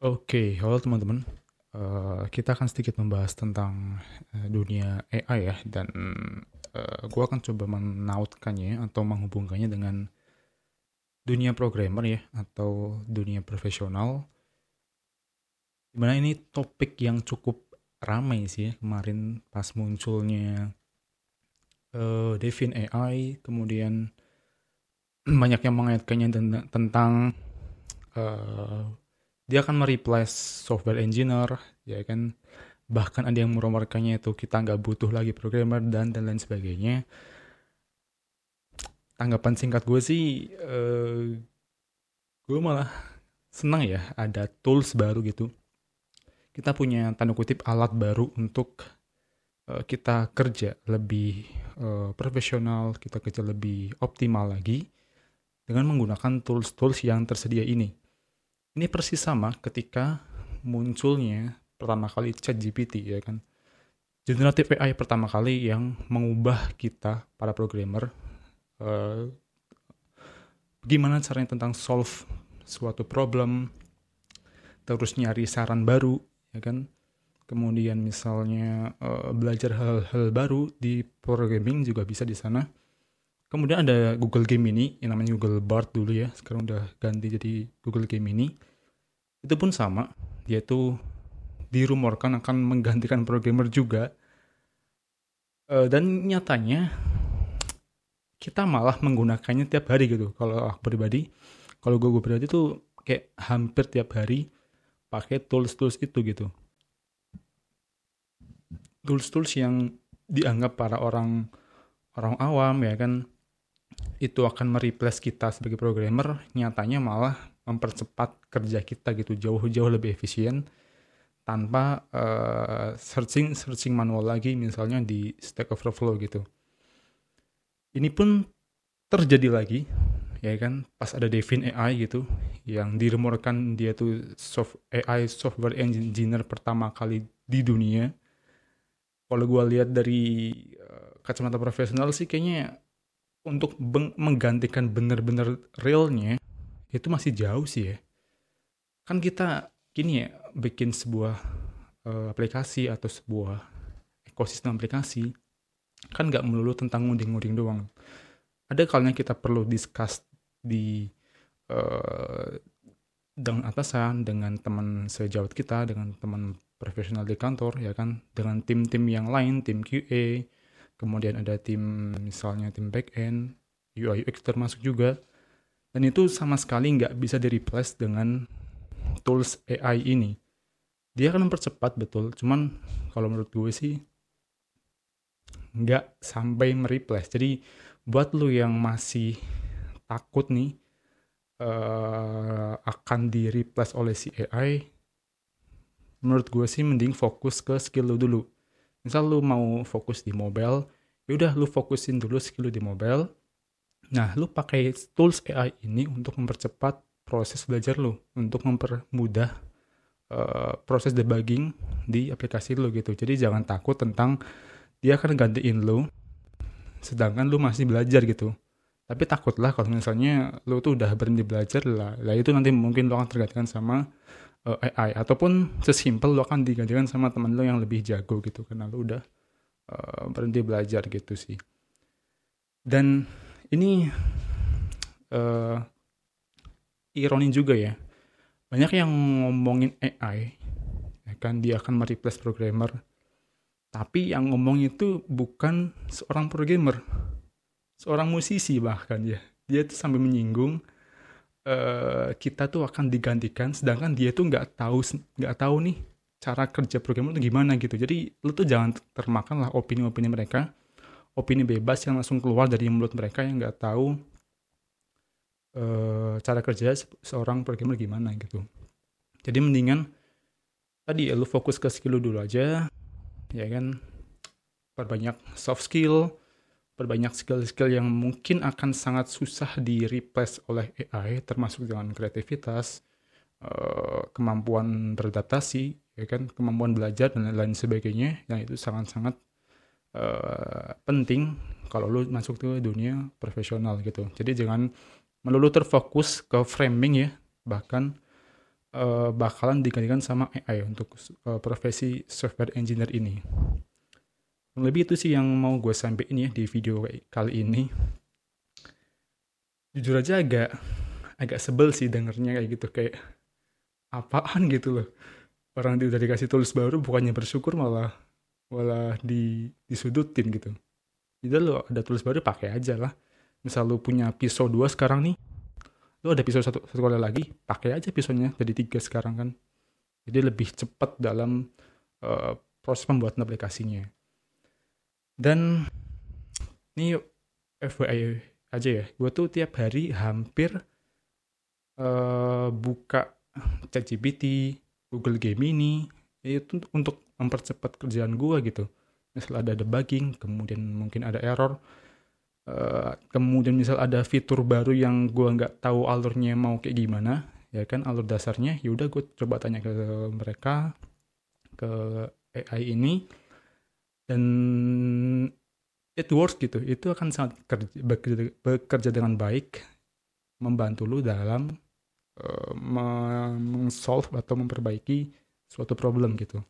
Oke, okay, halo teman-teman. Uh, kita akan sedikit membahas tentang uh, dunia AI ya, dan uh, eh, gue akan coba menautkannya atau menghubungkannya dengan dunia programmer ya, atau dunia profesional. Dimana ini topik yang cukup ramai sih ya, kemarin pas munculnya uh, Devin AI, kemudian banyak yang mengaitkannya tentang, uh, dia akan mereplace software engineer ya kan bahkan ada yang merumorkannya itu kita nggak butuh lagi programmer dan dan lain sebagainya tanggapan singkat gue sih uh, gue malah senang ya ada tools baru gitu kita punya tanda kutip alat baru untuk uh, kita kerja lebih uh, profesional kita kerja lebih optimal lagi dengan menggunakan tools-tools yang tersedia ini ini persis sama ketika munculnya pertama kali ChatGPT ya kan. Generative AI pertama kali yang mengubah kita para programmer uh, gimana caranya tentang solve suatu problem terus nyari saran baru ya kan kemudian misalnya uh, belajar hal-hal baru di programming juga bisa di sana Kemudian ada Google Game ini, yang namanya Google Bard dulu ya, sekarang udah ganti jadi Google Game ini. Itu pun sama, yaitu dirumorkan akan menggantikan programmer juga. Eh, dan nyatanya kita malah menggunakannya tiap hari gitu. Kalau aku pribadi, kalau gue, gue pribadi tuh kayak hampir tiap hari pakai tools-tools itu gitu. Tools-tools yang dianggap para orang orang awam ya kan itu akan mereplace kita sebagai programmer, nyatanya malah mempercepat kerja kita gitu jauh-jauh lebih efisien tanpa uh, searching searching manual lagi misalnya di Stack Overflow gitu. Ini pun terjadi lagi ya kan pas ada Devin AI gitu yang diremorkan dia tuh soft AI software engineer pertama kali di dunia. Kalau gue lihat dari uh, kacamata profesional sih kayaknya untuk menggantikan benar-benar realnya itu masih jauh sih ya kan kita gini ya bikin sebuah uh, aplikasi atau sebuah ekosistem aplikasi kan nggak melulu tentang ngoding-ngoding doang ada kalanya kita perlu discuss di uh, dengan atasan dengan teman sejawat kita dengan teman profesional di kantor ya kan dengan tim-tim yang lain tim QA kemudian ada tim misalnya tim back end UI UX termasuk juga dan itu sama sekali nggak bisa di replace dengan tools AI ini dia akan mempercepat betul cuman kalau menurut gue sih nggak sampai mereplace jadi buat lo yang masih takut nih uh, akan di replace oleh si AI menurut gue sih mending fokus ke skill lo dulu misal lu mau fokus di mobile ya udah lu fokusin dulu skill lu di mobile nah lu pakai tools AI ini untuk mempercepat proses belajar lu untuk mempermudah uh, proses debugging di aplikasi lu gitu jadi jangan takut tentang dia akan gantiin lu sedangkan lu masih belajar gitu tapi takutlah kalau misalnya lu tuh udah berhenti belajar lah, lah itu nanti mungkin lu akan tergantikan sama uh, eh, AI ataupun sesimpel lo akan digantikan sama teman lo yang lebih jago gitu karena lo udah uh, berhenti belajar gitu sih dan ini uh, ironi juga ya banyak yang ngomongin AI ya kan dia akan mereplace programmer tapi yang ngomong itu bukan seorang programmer seorang musisi bahkan ya dia itu sampai menyinggung uh, kita tuh akan digantikan sedangkan dia tuh nggak tahu nggak tahu nih cara kerja program itu gimana gitu jadi lu tuh jangan termakan lah opini-opini mereka opini bebas yang langsung keluar dari mulut mereka yang nggak tahu uh, cara kerja se seorang programmer gimana gitu jadi mendingan tadi ya, lu fokus ke skill lu dulu aja ya kan perbanyak soft skill perbanyak skill-skill yang mungkin akan sangat susah di replace oleh AI termasuk dengan kreativitas eh, kemampuan beradaptasi ya kan kemampuan belajar dan lain sebagainya yang nah, itu sangat-sangat uh, penting kalau lu masuk ke dunia profesional gitu jadi jangan melulu terfokus ke framing ya bahkan uh, bakalan digantikan sama AI untuk uh, profesi software engineer ini lebih itu sih yang mau gue sampaikan ya di video kali ini jujur aja agak agak sebel sih dengernya kayak gitu kayak apaan gitu loh orang udah dikasih tulis baru bukannya bersyukur malah malah di disudutin gitu jadi lo ada tulis baru pakai aja lah misal lo punya pisau dua sekarang nih lo ada pisau satu satu kali lagi pakai aja pisaunya jadi tiga sekarang kan jadi lebih cepat dalam uh, proses pembuatan aplikasinya dan ini FYI aja ya gue tuh tiap hari hampir uh, buka ChatGPT Google Gemini itu untuk mempercepat kerjaan gue gitu misal ada debugging kemudian mungkin ada error uh, kemudian misal ada fitur baru yang gue nggak tahu alurnya mau kayak gimana ya kan alur dasarnya yaudah gue coba tanya ke mereka ke AI ini dan it works gitu itu akan sangat kerja, bekerja, bekerja dengan baik membantu lu dalam uh, eh, solve atau memperbaiki suatu problem gitu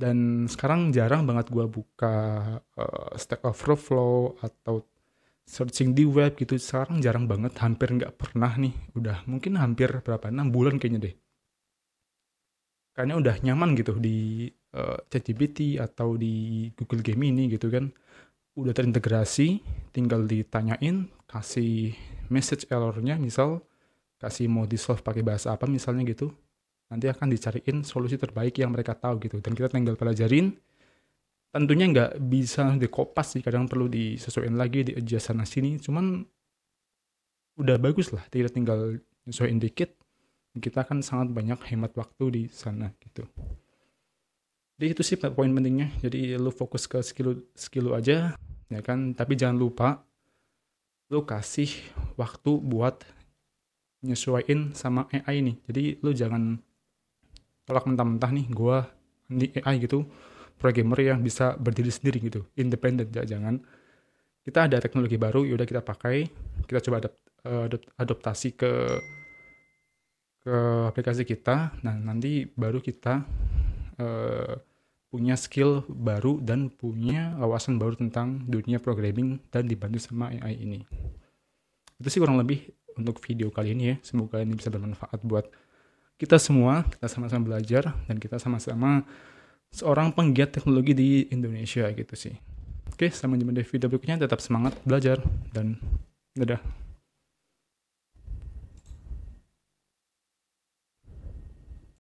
dan sekarang jarang banget gue buka uh, Stack Overflow atau searching di web gitu sekarang jarang banget hampir nggak pernah nih udah mungkin hampir berapa enam bulan kayaknya deh kayaknya udah nyaman gitu di Eh, ChatGPT atau di Google Game ini gitu kan udah terintegrasi tinggal ditanyain kasih message errornya misal kasih mau di solve pakai bahasa apa misalnya gitu nanti akan dicariin solusi terbaik yang mereka tahu gitu dan kita tinggal pelajarin tentunya nggak bisa dikopas sih kadang perlu disesuaikan lagi di adjust sana sini cuman udah bagus lah tidak tinggal sesuaikan dikit kita akan sangat banyak hemat waktu di sana gitu jadi itu sih poin pentingnya jadi lu fokus ke skill lu, skill lu aja ya kan tapi jangan lupa lu kasih waktu buat nyesuaiin sama AI nih jadi lu jangan tolak mentah-mentah nih gua di AI gitu programmer yang bisa berdiri sendiri gitu independen jangan kita ada teknologi baru yaudah kita pakai kita coba adapt, adapt, eh, adaptasi ke ke aplikasi kita nah nanti baru kita eh, punya skill baru dan punya wawasan baru tentang dunia programming dan dibantu sama AI ini. Itu sih kurang lebih untuk video kali ini ya. Semoga ini bisa bermanfaat buat kita semua. Kita sama-sama belajar dan kita sama-sama seorang penggiat teknologi di Indonesia gitu sih. Oke, sampai jumpa di video berikutnya. Tetap semangat belajar dan dadah.